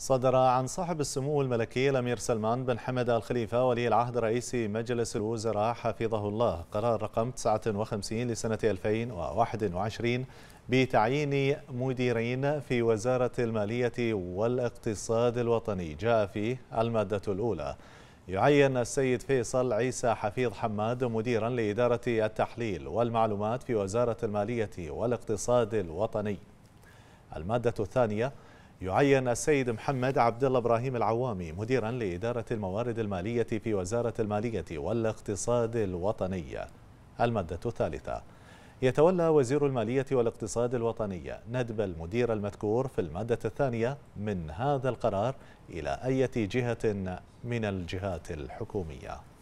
صدر عن صاحب السمو الملكي الأمير سلمان بن حمد الخليفة ولي العهد رئيس مجلس الوزراء حفظه الله قرار رقم 59 لسنة 2021 بتعيين مديرين في وزارة المالية والاقتصاد الوطني جاء فيه المادة الأولى يعين السيد فيصل عيسى حفيظ حماد مديرا لإدارة التحليل والمعلومات في وزارة المالية والاقتصاد الوطني المادة الثانية يعين السيد محمد عبد الله ابراهيم العوامي مديرا لاداره الموارد الماليه في وزاره الماليه والاقتصاد الوطني الماده الثالثه يتولى وزير الماليه والاقتصاد الوطني ندب المدير المذكور في الماده الثانيه من هذا القرار الى اي جهه من الجهات الحكوميه.